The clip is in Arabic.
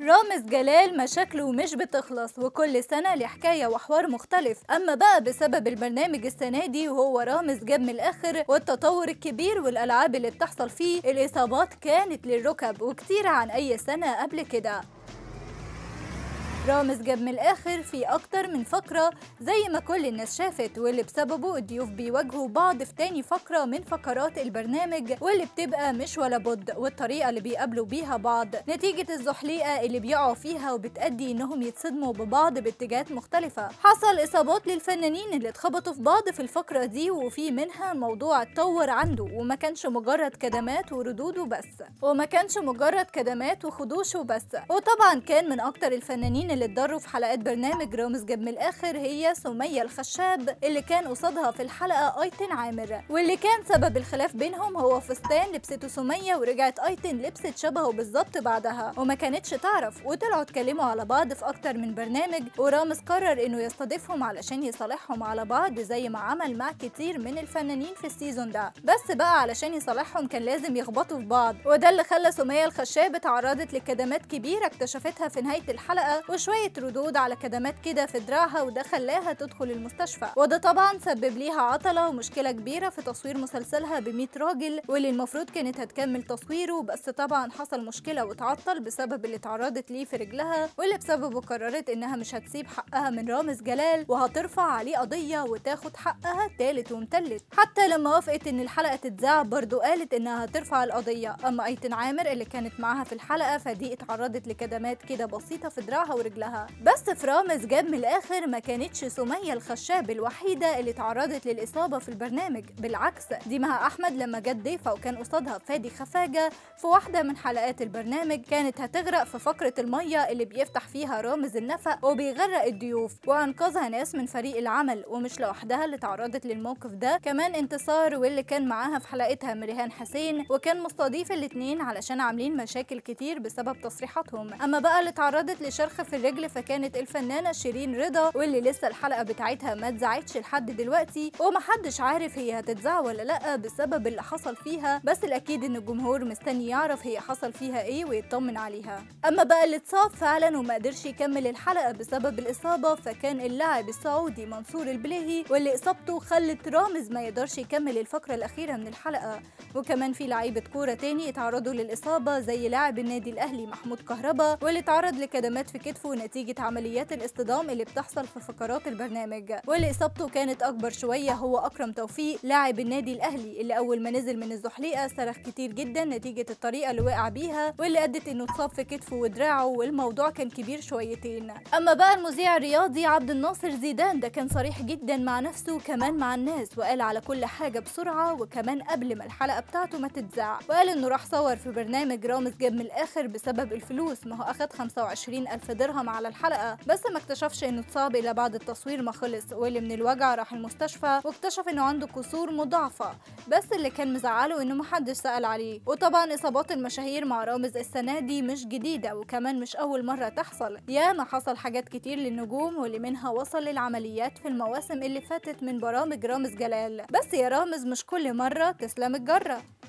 رامز جلال مشاكله مش بتخلص وكل سنة ليه حكاية وحوار مختلف أما بقى بسبب البرنامج السنة دي وهو رامز جاب من الآخر والتطور الكبير والألعاب اللي بتحصل فيه الإصابات كانت للركب وكتير عن أي سنة قبل كده رامز جاب من الآخر في أكتر من فقرة زي ما كل الناس شافت واللي بسببه الضيوف بيواجهوا بعض في تاني فقرة من فقرات البرنامج واللي بتبقى مش ولا بد والطريقة اللي بيقابلوا بيها بعض نتيجة الزحليقة اللي بيقعوا فيها وبتأدي إنهم يتصدموا ببعض باتجاهات مختلفة حصل إصابات للفنانين اللي اتخبطوا في بعض في الفقرة دي وفي منها موضوع اتطور عنده وما كانش مجرد كدمات وردود وبس وما كانش مجرد كدمات وخدوش وبس وطبعا كان من أكتر الفنانين الممثلين اللي اتضروا في حلقات برنامج رامز جاب من الاخر هي سميه الخشاب اللي كان قصادها في الحلقه ايتن عامر واللي كان سبب الخلاف بينهم هو فستان لبسته سميه ورجعت ايتن لبست شبهه بالظبط بعدها وما كانتش تعرف وطلعوا اتكلموا على بعض في اكتر من برنامج ورامز قرر انه يستضيفهم علشان يصالحهم على بعض زي ما عمل مع كتير من الفنانين في السيزون ده بس بقى علشان يصالحهم كان لازم يخبطوا في بعض وده اللي خلى سميه الخشاب اتعرضت لكدمات كبيره اكتشفتها في نهايه الحلقه شوية ردود على كدمات كده في دراعها وده خلاها تدخل المستشفى وده طبعا سبب ليها عطلة ومشكلة كبيرة في تصوير مسلسلها ب راجل واللي المفروض كانت هتكمل تصويره بس طبعا حصل مشكلة وتعطل بسبب اللي اتعرضت ليه في رجلها واللي بسببه قررت انها مش هتسيب حقها من رامز جلال وهترفع عليه قضية وتاخد حقها تالت ومتلت حتى لما وافقت ان الحلقة تتذاع برضو قالت انها هترفع القضية اما ايتن عامر اللي كانت معاها في الحلقة فدي اتعرضت لكدمات كده بسيطة في دراعها ورجلها رجلها بس في رامز جاب من الاخر ما كانتش سميه الخشاب الوحيده اللي تعرضت للاصابه في البرنامج بالعكس دي مها احمد لما جت ضيفه وكان قصادها فادي خفاجه في واحده من حلقات البرنامج كانت هتغرق في فقره الميه اللي بيفتح فيها رامز النفق وبيغرق الضيوف وانقذها ناس من فريق العمل ومش لوحدها اللي تعرضت للموقف ده كمان انتصار واللي كان معاها في حلقتها مريهان حسين وكان مستضيف الاتنين علشان عاملين مشاكل كتير بسبب تصريحاتهم اما بقى اللي تعرضت لشرخ في الرجل فكانت الفنانه شيرين رضا واللي لسه الحلقه بتاعتها ما اتذاعتش لحد دلوقتي ومحدش عارف هي هتتذاع ولا لا بسبب اللي حصل فيها بس الاكيد ان الجمهور مستني يعرف هي حصل فيها ايه ويطمن عليها اما بقى اللي اتصاب فعلا وما قدرش يكمل الحلقه بسبب الاصابه فكان اللاعب السعودي منصور البليهي واللي اصابته خلت رامز ما يقدرش يكمل الفقره الاخيره من الحلقه وكمان في لعيبه كوره تاني اتعرضوا للاصابه زي لاعب النادي الاهلي محمود كهربا واللي اتعرض لكدمات في كتفه إصابته نتيجة عمليات الاصطدام اللي بتحصل في فقرات البرنامج واللي إصابته كانت أكبر شوية هو أكرم توفيق لاعب النادي الأهلي اللي أول ما نزل من الزحليقة صرخ كتير جدا نتيجة الطريقة اللي وقع بيها واللي أدت إنه اتصاب في كتفه ودراعه والموضوع كان كبير شويتين أما بقى المذيع الرياضي عبد الناصر زيدان ده كان صريح جدا مع نفسه وكمان مع الناس وقال على كل حاجة بسرعة وكمان قبل ما الحلقة بتاعته ما تتذاع وقال إنه راح صور في برنامج رامز جاب من الآخر بسبب الفلوس ما هو أخد 25 ألف درهم اتهم على الحلقه بس ما اكتشفش انه اتصاب الا بعد التصوير ما خلص واللي من الوجع راح المستشفى واكتشف انه عنده كسور مضاعفه بس اللي كان مزعله انه محدش سال عليه وطبعا اصابات المشاهير مع رامز السنه دي مش جديده وكمان مش اول مره تحصل ياما حصل حاجات كتير للنجوم واللي منها وصل للعمليات في المواسم اللي فاتت من برامج رامز جلال بس يا رامز مش كل مره تسلم الجره